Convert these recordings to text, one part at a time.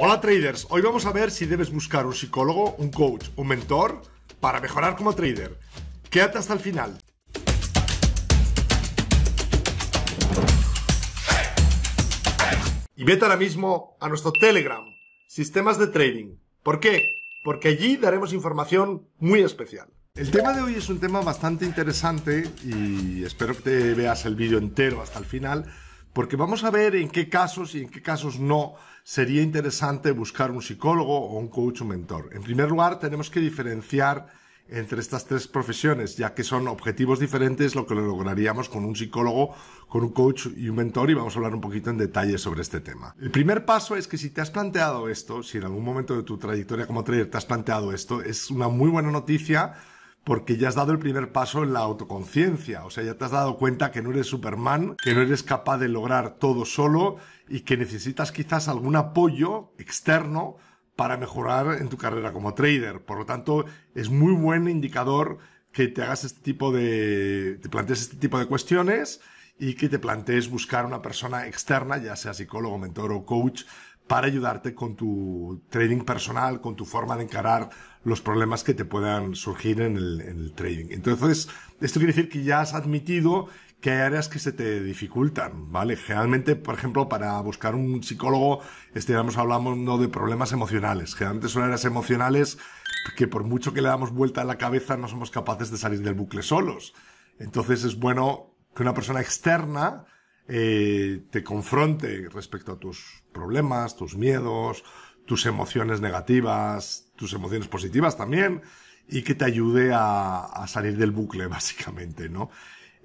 Hola traders, hoy vamos a ver si debes buscar un psicólogo, un coach, un mentor para mejorar como trader. Quédate hasta el final. Y vete ahora mismo a nuestro Telegram, Sistemas de Trading. ¿Por qué? Porque allí daremos información muy especial. El tema de hoy es un tema bastante interesante y espero que te veas el vídeo entero hasta el final, porque vamos a ver en qué casos y en qué casos no sería interesante buscar un psicólogo o un coach o mentor. En primer lugar, tenemos que diferenciar entre estas tres profesiones, ya que son objetivos diferentes lo que lo lograríamos con un psicólogo, con un coach y un mentor, y vamos a hablar un poquito en detalle sobre este tema. El primer paso es que si te has planteado esto, si en algún momento de tu trayectoria como trader te has planteado esto, es una muy buena noticia porque ya has dado el primer paso en la autoconciencia, o sea, ya te has dado cuenta que no eres Superman, que no eres capaz de lograr todo solo y que necesitas quizás algún apoyo externo para mejorar en tu carrera como trader. Por lo tanto, es muy buen indicador que te hagas este tipo de, te plantees este tipo de cuestiones y que te plantees buscar una persona externa, ya sea psicólogo, mentor o coach, para ayudarte con tu trading personal, con tu forma de encarar los problemas que te puedan surgir en el, trading. Entonces, esto quiere decir que ya has admitido que hay áreas que se te dificultan, ¿vale? Generalmente, por ejemplo, para buscar un psicólogo, hablamos este, hablando de problemas emocionales. Generalmente son áreas emocionales que por mucho que le damos vuelta a la cabeza no somos capaces de salir del bucle solos. Entonces es bueno que una persona externa eh, te confronte respecto a tus problemas, tus miedos, tus emociones negativas, tus emociones positivas también, y que te ayude a, salir del bucle, básicamente, ¿no?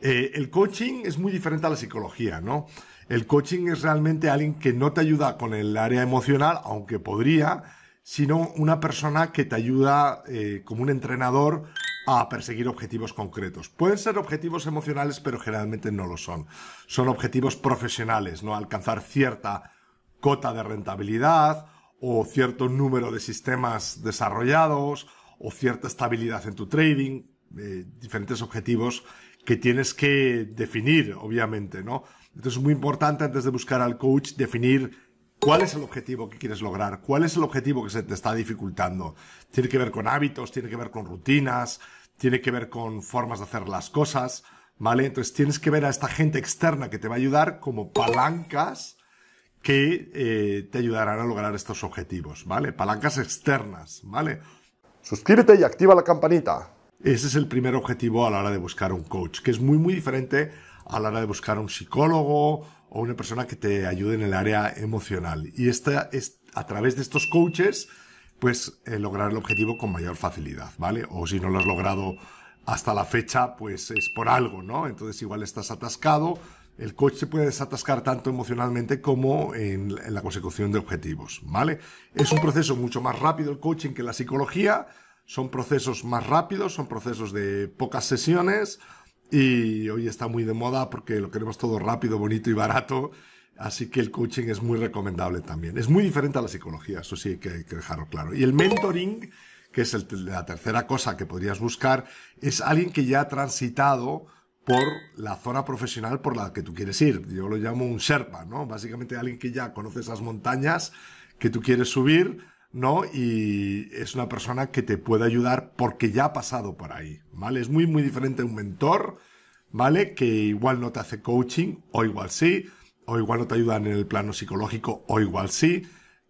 Eh, el coaching es muy diferente a la psicología, ¿no? El coaching es realmente alguien que no te ayuda con el área emocional, aunque podría, sino una persona que te ayuda eh, como un entrenador a perseguir objetivos concretos. Pueden ser objetivos emocionales, pero generalmente no lo son. Son objetivos profesionales, ¿no? Alcanzar cierta cota de rentabilidad o cierto número de sistemas desarrollados o cierta estabilidad en tu trading, eh, diferentes objetivos que tienes que definir, obviamente, ¿no? Entonces es muy importante antes de buscar al coach definir ¿Cuál es el objetivo que quieres lograr? ¿Cuál es el objetivo que se te está dificultando? Tiene que ver con hábitos, tiene que ver con rutinas, tiene que ver con formas de hacer las cosas, ¿vale? Entonces tienes que ver a esta gente externa que te va a ayudar como palancas que eh, te ayudarán a lograr estos objetivos, ¿vale? Palancas externas, ¿vale? Suscríbete y activa la campanita. Ese es el primer objetivo a la hora de buscar un coach, que es muy muy diferente a la hora de buscar un psicólogo o una persona que te ayude en el área emocional. Y esta es a través de estos coaches pues eh, lograr el objetivo con mayor facilidad, ¿vale? O si no lo has logrado hasta la fecha, pues es por algo, ¿no? Entonces igual estás atascado. El coach se puede desatascar tanto emocionalmente como en, en la consecución de objetivos, ¿vale? Es un proceso mucho más rápido el coaching que la psicología. Son procesos más rápidos, son procesos de pocas sesiones y hoy está muy de moda porque lo queremos todo rápido, bonito y barato Así que el coaching es muy recomendable también. Es muy diferente a la psicología, eso sí hay que, dejarlo claro. Y el mentoring, que es la tercera cosa que podrías buscar, es alguien que ya ha transitado por la zona profesional por la que tú quieres ir. Yo lo llamo un Sherpa, ¿no? Básicamente alguien que ya conoce esas montañas que tú quieres subir, ¿no? Y es una persona que te puede ayudar porque ya ha pasado por ahí, ¿vale? Es muy, muy diferente a un mentor, ¿vale? Que igual no te hace coaching o igual sí o igual no te ayudan en el plano psicológico, o igual sí,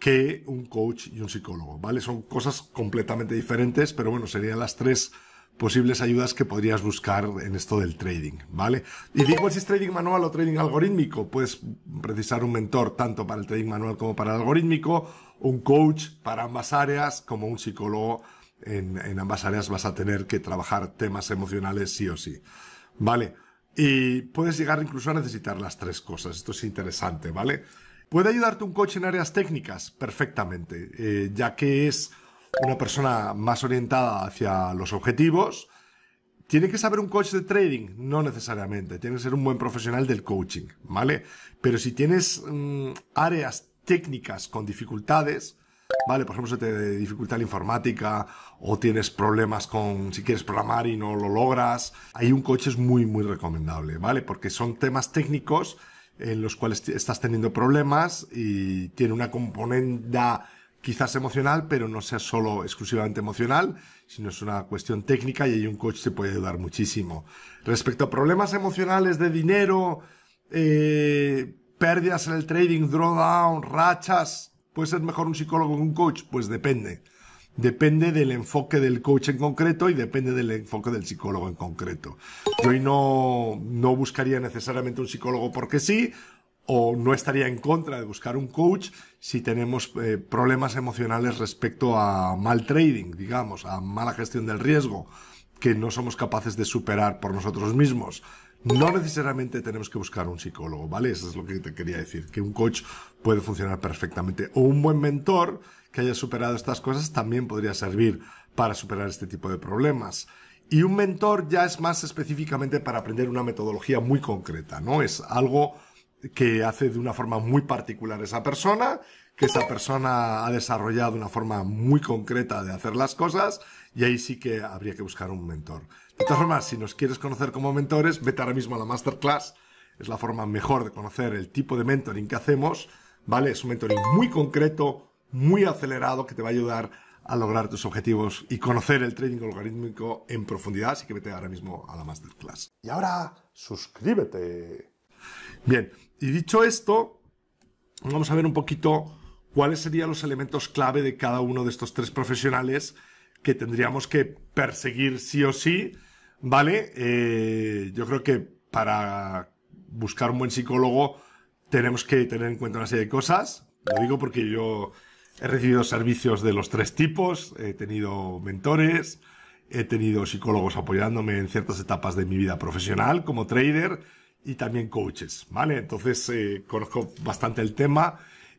que un coach y un psicólogo, ¿vale? Son cosas completamente diferentes, pero bueno, serían las tres posibles ayudas que podrías buscar en esto del trading, ¿vale? Y digo si es trading manual o trading algorítmico, puedes precisar un mentor tanto para el trading manual como para el algorítmico, un coach para ambas áreas, como un psicólogo en, en ambas áreas vas a tener que trabajar temas emocionales sí o sí, ¿vale? Y puedes llegar incluso a necesitar las tres cosas. Esto es interesante, ¿vale? ¿Puede ayudarte un coach en áreas técnicas? Perfectamente, eh, ya que es una persona más orientada hacia los objetivos. ¿Tiene que saber un coach de trading? No necesariamente, tiene que ser un buen profesional del coaching, ¿vale? Pero si tienes mm, áreas técnicas con dificultades, Vale, por ejemplo, si te dificulta la informática o tienes problemas con si quieres programar y no lo logras. Ahí un coche es muy, muy recomendable, ¿vale? Porque son temas técnicos en los cuales estás teniendo problemas y tiene una componente quizás emocional, pero no sea solo exclusivamente emocional, sino es una cuestión técnica y ahí un coach te puede ayudar muchísimo. Respecto a problemas emocionales de dinero, eh, pérdidas en el trading, drawdown, rachas, ¿Puede ser mejor un psicólogo que un coach? Pues depende. Depende del enfoque del coach en concreto y depende del enfoque del psicólogo en concreto. Yo hoy no, no buscaría necesariamente un psicólogo porque sí, o no estaría en contra de buscar un coach si tenemos eh, problemas emocionales respecto a mal trading, digamos, a mala gestión del riesgo, que no somos capaces de superar por nosotros mismos. No necesariamente tenemos que buscar un psicólogo, ¿vale? Eso es lo que te quería decir, que un coach puede funcionar perfectamente. O un buen mentor que haya superado estas cosas también podría servir para superar este tipo de problemas. Y un mentor ya es más específicamente para aprender una metodología muy concreta, ¿no? Es algo que hace de una forma muy particular esa persona, que esa persona ha desarrollado una forma muy concreta de hacer las cosas y ahí sí que habría que buscar un mentor. De todas formas, si nos quieres conocer como mentores, vete ahora mismo a la masterclass. Es la forma mejor de conocer el tipo de mentoring que hacemos, ¿vale? Es un mentoring muy concreto, muy acelerado, que te va a ayudar a lograr tus objetivos y conocer el trading algorítmico en profundidad. Así que vete ahora mismo a la masterclass. Y ahora, suscríbete. Bien, y dicho esto, vamos a ver un poquito cuáles serían los elementos clave de cada uno de estos tres profesionales que tendríamos que perseguir sí o sí, ¿vale? Eh, yo creo que para buscar un buen psicólogo tenemos que tener en cuenta una serie de cosas. Lo digo porque yo he recibido servicios de los tres tipos, he tenido mentores, he tenido psicólogos apoyándome en ciertas etapas de mi vida profesional como trader, y también coaches, ¿vale? Entonces eh, conozco bastante el tema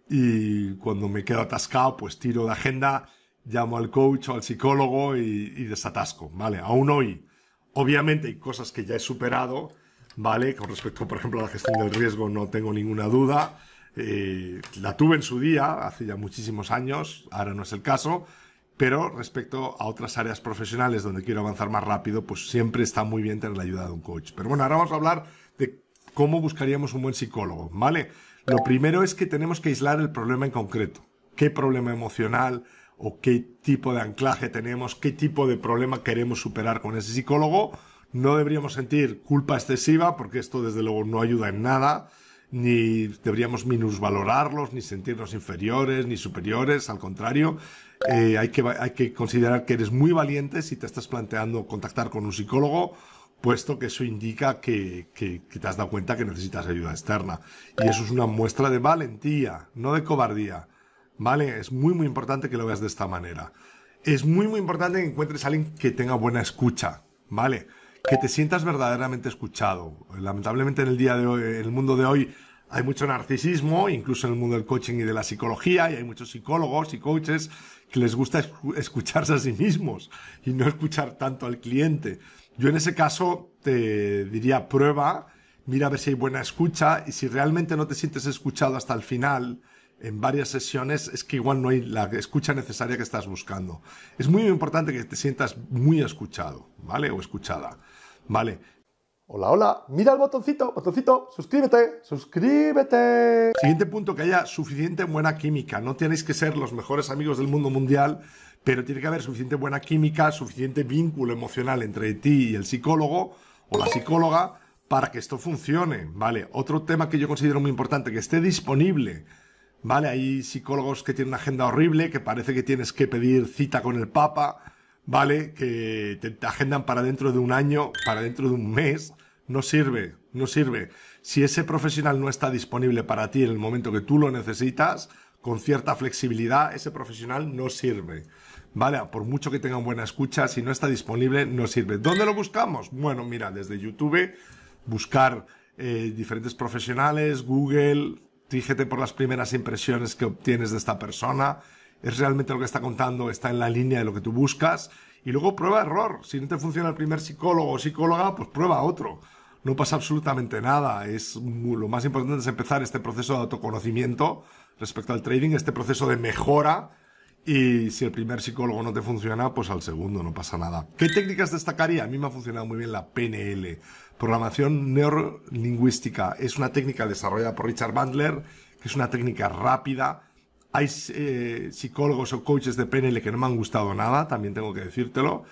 y cuando me quedo atascado, pues tiro de agenda, llamo al coach o al psicólogo y, desatasco, ¿vale? Aún hoy, obviamente hay cosas que ya he superado, ¿vale? Con respecto, por ejemplo, a la gestión del riesgo, no tengo ninguna duda. Eh, la tuve en su día, hace ya muchísimos años, ahora no es el caso, pero respecto a otras áreas profesionales donde quiero avanzar más rápido, pues siempre está muy bien tener la ayuda de un coach. Pero bueno, ahora vamos a hablar de cómo buscaríamos un buen psicólogo, ¿vale? Lo primero es que tenemos que aislar el problema en concreto. ¿Qué problema emocional o qué tipo de anclaje tenemos? ¿Qué tipo de problema queremos superar con ese psicólogo? No deberíamos sentir culpa excesiva porque esto desde luego no ayuda en nada, ni deberíamos minusvalorarlos, ni sentirnos inferiores, ni superiores, al contrario, eh, hay que considerar que eres muy valiente si te estás planteando contactar con un psicólogo puesto que eso indica que, te has dado cuenta que necesitas ayuda externa. Y eso es una muestra de valentía, no de cobardía. ¿Vale? Es muy, muy importante que lo veas de esta manera. Es muy, muy importante que encuentres a alguien que tenga buena escucha. ¿Vale? Que te sientas verdaderamente escuchado. Lamentablemente en el día de hoy, en el mundo de hoy, hay mucho narcisismo, incluso en el mundo del coaching y de la psicología, y hay muchos psicólogos y coaches que les gusta escucharse a sí mismos y no escuchar tanto al cliente. Yo en ese caso te diría prueba, mira a ver si hay buena escucha y si realmente no te sientes escuchado hasta el final en varias sesiones es que igual no hay la escucha necesaria que estás buscando. Es muy importante que te sientas muy escuchado, ¿vale? O escuchada, ¿vale? Hola, hola, mira el botoncito, botoncito, suscríbete, suscríbete. Siguiente punto, que haya suficiente buena química. No tenéis que ser los mejores amigos del mundo mundial, pero tiene que haber suficiente buena química, suficiente vínculo emocional entre ti y el psicólogo o la psicóloga para que esto funcione, ¿vale? Otro tema que yo considero muy importante, que esté disponible, ¿vale? Hay psicólogos que tienen una agenda horrible, que parece que tienes que pedir cita con el Papa, ¿vale? Que te agendan para dentro de un año, para dentro de un mes, no sirve, no sirve. Si ese profesional no está disponible para ti en el momento que tú lo necesitas, con cierta flexibilidad, ese profesional no sirve. ¿vale? Por mucho que tengan buena escucha, si no está disponible, no sirve. ¿Dónde lo buscamos? Bueno, mira, desde YouTube, buscar eh, diferentes profesionales, Google, fíjate por las primeras impresiones que obtienes de esta persona, es realmente lo que está contando, está en la línea de lo que tú buscas, y luego prueba error. Si no te funciona el primer psicólogo o psicóloga, pues prueba otro. No pasa absolutamente nada. Es lo más importante es empezar este proceso de autoconocimiento respecto al trading, este proceso de mejora y si el primer psicólogo no te funciona, pues al segundo, no pasa nada. ¿Qué técnicas destacaría? A mí me ha funcionado muy bien la PNL. Programación neurolingüística. Es una técnica desarrollada por Richard Bandler, que es una técnica rápida. Hay eh, psicólogos o coaches de PNL que no me han gustado nada, también tengo que decírtelo.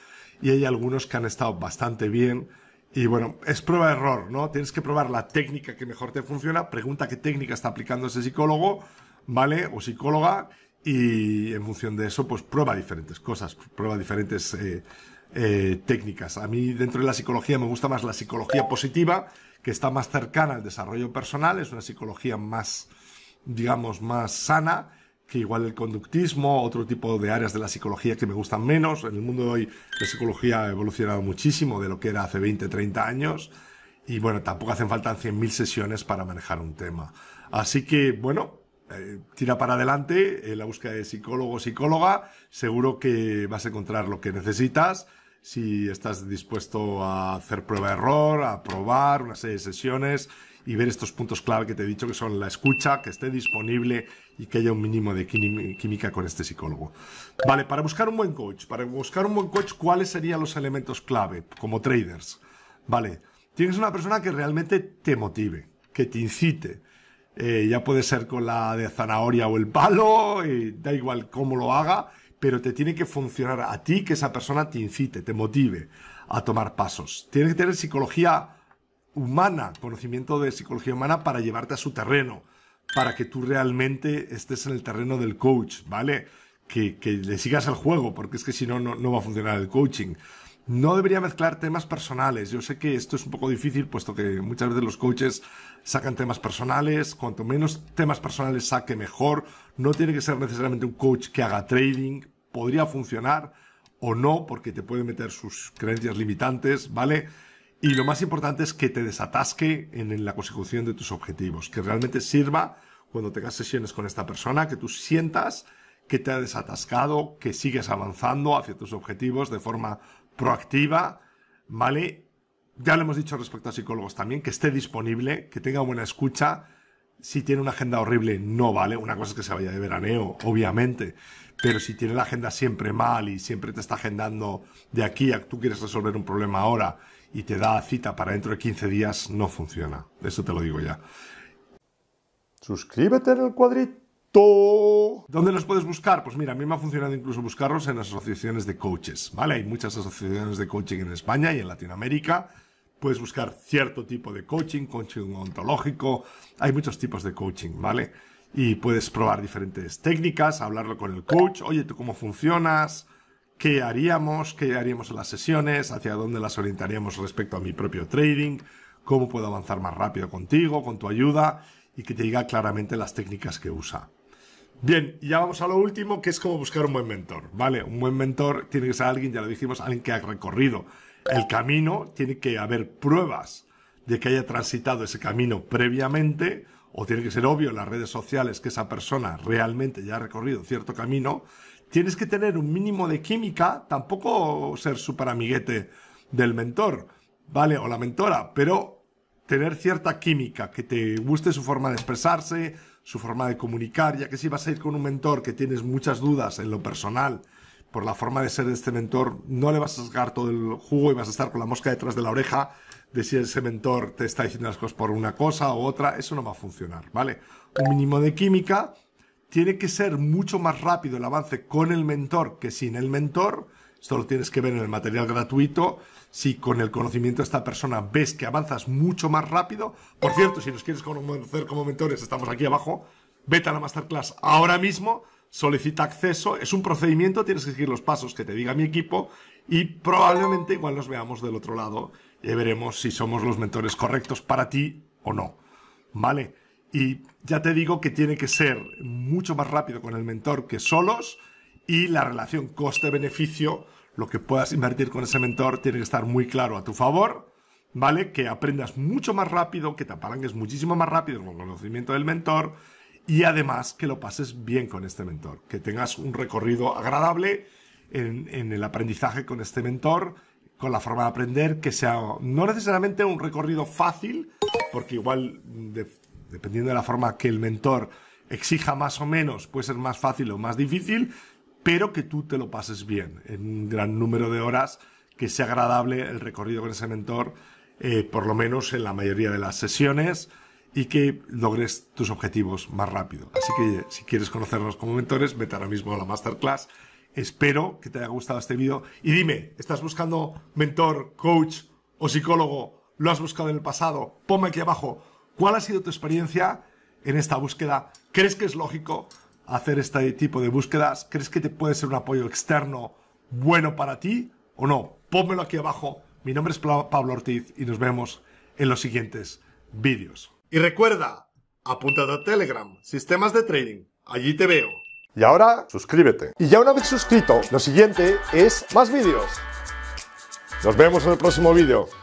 Y hay algunos que han estado bastante bien. Y bueno, es prueba-error, ¿no? Tienes que probar la técnica que mejor te funciona. Pregunta qué técnica está aplicando ese psicólogo, ¿vale? O psicóloga y en función de eso, pues prueba diferentes cosas, prueba diferentes eh, eh, técnicas. A mí dentro de la psicología me gusta más la psicología positiva, que está más cercana al desarrollo personal, es una psicología más, digamos, más sana que igual el conductismo, otro tipo de áreas de la psicología que me gustan menos. En el mundo de hoy la psicología ha evolucionado muchísimo de lo que era hace 20, 30 años. Y bueno, tampoco hacen falta 100.000 sesiones para manejar un tema. Así que, bueno, eh, tira para adelante en eh, la búsqueda de psicólogo o psicóloga. Seguro que vas a encontrar lo que necesitas si estás dispuesto a hacer prueba-error, a probar una serie de sesiones y ver estos puntos clave que te he dicho que son la escucha, que esté disponible y que haya un mínimo de química con este psicólogo. Vale, para buscar un buen coach, para buscar un buen coach, ¿cuáles serían los elementos clave como traders? Vale, tienes una persona que realmente te motive, que te incite, eh, ya puede ser con la de zanahoria o el palo, da igual cómo lo haga, pero te tiene que funcionar a ti que esa persona te incite, te motive a tomar pasos. Tiene que tener psicología humana, conocimiento de psicología humana para llevarte a su terreno, para que tú realmente estés en el terreno del coach, ¿vale? Que, le sigas al juego, porque es que si no, no va a funcionar el coaching no debería mezclar temas personales. Yo sé que esto es un poco difícil, puesto que muchas veces los coaches sacan temas personales. Cuanto menos temas personales saque, mejor. No tiene que ser necesariamente un coach que haga trading. Podría funcionar o no, porque te puede meter sus creencias limitantes, ¿vale? Y lo más importante es que te desatasque en la consecución de tus objetivos, que realmente sirva cuando tengas sesiones con esta persona, que tú sientas que te ha desatascado, que sigues avanzando hacia tus objetivos de forma proactiva, ¿vale? Ya lo hemos dicho respecto a psicólogos también, que esté disponible, que tenga buena escucha. Si tiene una agenda horrible, no vale. Una cosa es que se vaya de veraneo, obviamente. Pero si tiene la agenda siempre mal y siempre te está agendando de aquí a tú quieres resolver un problema ahora y te da cita para dentro de 15 días, no funciona. Eso te lo digo ya. Suscríbete en el cuadrito. ¿Dónde los puedes buscar? Pues mira, a mí me ha funcionado incluso buscarlos en las asociaciones de coaches, ¿vale? Hay muchas asociaciones de coaching en España y en Latinoamérica. Puedes buscar cierto tipo de coaching, coaching ontológico, hay muchos tipos de coaching, ¿vale? Y puedes probar diferentes técnicas, hablarlo con el coach, oye, ¿tú cómo funcionas? ¿Qué haríamos? ¿Qué haríamos en las sesiones? ¿Hacia dónde las orientaríamos respecto a mi propio trading? ¿Cómo puedo avanzar más rápido contigo, con tu ayuda? Y que te diga claramente las técnicas que usa. Bien, ya vamos a lo último, que es como buscar un buen mentor, ¿vale? Un buen mentor tiene que ser alguien, ya lo dijimos, alguien que ha recorrido el camino, tiene que haber pruebas de que haya transitado ese camino previamente, o tiene que ser obvio en las redes sociales que esa persona realmente ya ha recorrido cierto camino. Tienes que tener un mínimo de química, tampoco ser súper amiguete del mentor, ¿vale? O la mentora, pero tener cierta química, que te guste su forma de expresarse, su forma de comunicar, ya que si vas a ir con un mentor que tienes muchas dudas en lo personal, por la forma de ser de este mentor, no le vas a sacar todo el jugo y vas a estar con la mosca detrás de la oreja de si ese mentor te está diciendo las cosas por una cosa u otra, eso no va a funcionar, ¿vale? Un mínimo de química, tiene que ser mucho más rápido el avance con el mentor que sin el mentor, esto lo tienes que ver en el material gratuito. Si con el conocimiento de esta persona ves que avanzas mucho más rápido, por cierto, si nos quieres conocer como mentores, estamos aquí abajo, vete a la masterclass ahora mismo, solicita acceso, es un procedimiento, tienes que seguir los pasos que te diga mi equipo y probablemente igual nos veamos del otro lado y veremos si somos los mentores correctos para ti o no. ¿Vale? Y ya te digo que tiene que ser mucho más rápido con el mentor que solos y la relación coste-beneficio, lo que puedas invertir con ese mentor tiene que estar muy claro a tu favor, ¿vale? Que aprendas mucho más rápido, que te apalanques muchísimo más rápido con el conocimiento del mentor y además que lo pases bien con este mentor, que tengas un recorrido agradable en, el aprendizaje con este mentor, con la forma de aprender, que sea no necesariamente un recorrido fácil, porque igual dependiendo de la forma que el mentor exija más o menos, puede ser más fácil o más difícil, pero que tú te lo pases bien en un gran número de horas, que sea agradable el recorrido con ese mentor, eh, por lo menos en la mayoría de las sesiones, y que logres tus objetivos más rápido. Así que si quieres conocernos como mentores, vete ahora mismo a la masterclass. Espero que te haya gustado este vídeo. Y dime, ¿estás buscando mentor, coach o psicólogo? ¿Lo has buscado en el pasado? Ponme aquí abajo. ¿Cuál ha sido tu experiencia en esta búsqueda? ¿Crees que es lógico? hacer este tipo de búsquedas? ¿Crees que te puede ser un apoyo externo bueno para ti o no? Pónmelo aquí abajo. Mi nombre es Pablo Ortiz y nos vemos en los siguientes vídeos. Y recuerda, apúntate a Telegram, sistemas de trading. Allí te veo. Y ahora, suscríbete. Y ya una vez suscrito, lo siguiente es más vídeos. Nos vemos en el próximo vídeo.